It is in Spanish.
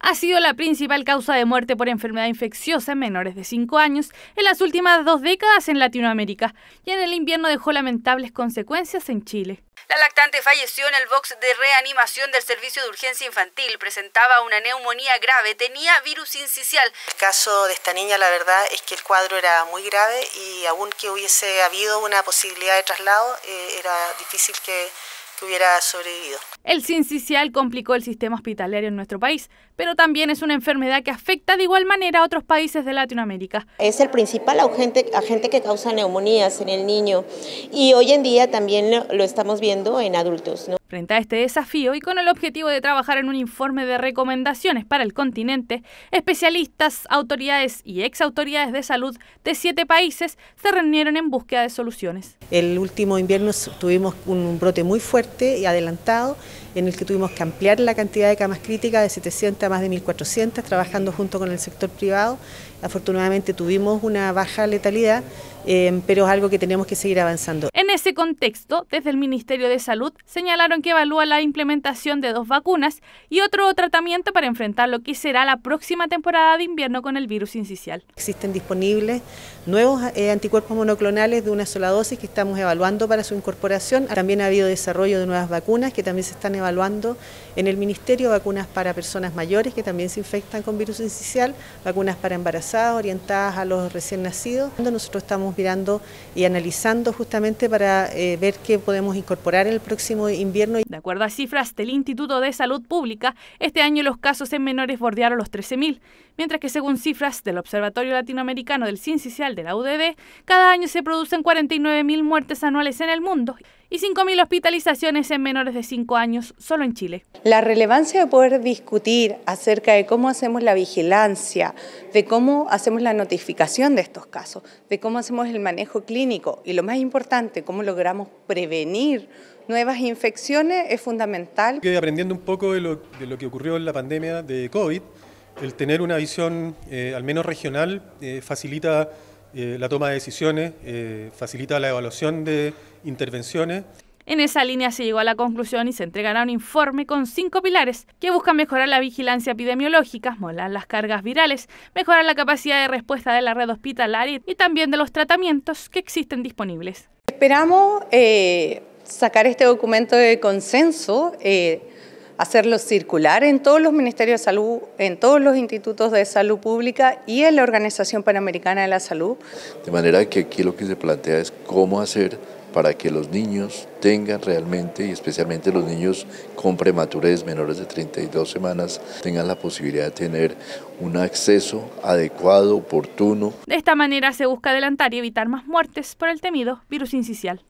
ha sido la principal causa de muerte por enfermedad infecciosa en menores de 5 años en las últimas dos décadas en Latinoamérica y en el invierno dejó lamentables consecuencias en Chile. La lactante falleció en el box de reanimación del Servicio de Urgencia Infantil, presentaba una neumonía grave, tenía virus incisional. El caso de esta niña, la verdad, es que el cuadro era muy grave y aun que hubiese habido una posibilidad de traslado, eh, era difícil que hubiera sobrevivido. El sincicial complicó el sistema hospitalario en nuestro país, pero también es una enfermedad que afecta de igual manera a otros países de Latinoamérica. Es el principal agente, agente que causa neumonías en el niño y hoy en día también lo, estamos viendo en adultos. Frente a este desafío y con el objetivo de trabajar en un informe de recomendaciones para el continente, especialistas, autoridades y exautoridades de salud de siete países se reunieron en búsqueda de soluciones. El último invierno tuvimos un brote muy fuerte y adelantado en el que tuvimos que ampliar la cantidad de camas críticas de 700 a más de 1.400 trabajando junto con el sector privado. Afortunadamente tuvimos una baja letalidad Em, pero es algo que tenemos que seguir avanzando. En ese contexto, desde el Ministerio de Salud señalaron que evalúa la implementación de dos vacunas y otro tratamiento para enfrentar lo que será la próxima temporada de invierno con el virus incisional. Existen disponibles nuevos eh, anticuerpos monoclonales de una sola dosis que estamos evaluando para su incorporación. También ha habido desarrollo de nuevas vacunas que también se están evaluando en el Ministerio, vacunas para personas mayores que también se infectan con virus incisional, vacunas para embarazadas orientadas a los recién nacidos. Nosotros estamos mirando y analizando justamente para eh, ver qué podemos incorporar en el próximo invierno. De acuerdo a cifras del Instituto de Salud Pública, este año los casos en menores bordearon los 13.000, mientras que según cifras del Observatorio Latinoamericano del Ciencial de la UDB, cada año se producen 49.000 muertes anuales en el mundo y 5.000 hospitalizaciones en menores de 5 años solo en Chile. La relevancia de poder discutir acerca de cómo hacemos la vigilancia, de cómo hacemos la notificación de estos casos, de cómo hacemos el manejo clínico y lo más importante, cómo logramos prevenir nuevas infecciones es fundamental. aprendiendo un poco de lo, que ocurrió en la pandemia de COVID, el tener una visión eh, al menos regional eh, facilita eh, la toma de decisiones, eh, facilita la evaluación de intervenciones. En esa línea se llegó a la conclusión y se entregará un informe con cinco pilares que buscan mejorar la vigilancia epidemiológica, molar las cargas virales, mejorar la capacidad de respuesta de la red hospitalaria y también de los tratamientos que existen disponibles. Esperamos eh, sacar este documento de consenso hacerlo circular en todos los ministerios de salud, en todos los institutos de salud pública y en la Organización Panamericana de la Salud. De manera que aquí lo que se plantea es cómo hacer para que los niños tengan realmente, y especialmente los niños con prematurez menores de 32 semanas, tengan la posibilidad de tener un acceso adecuado, oportuno. De esta manera se busca adelantar y evitar más muertes por el temido virus incisional.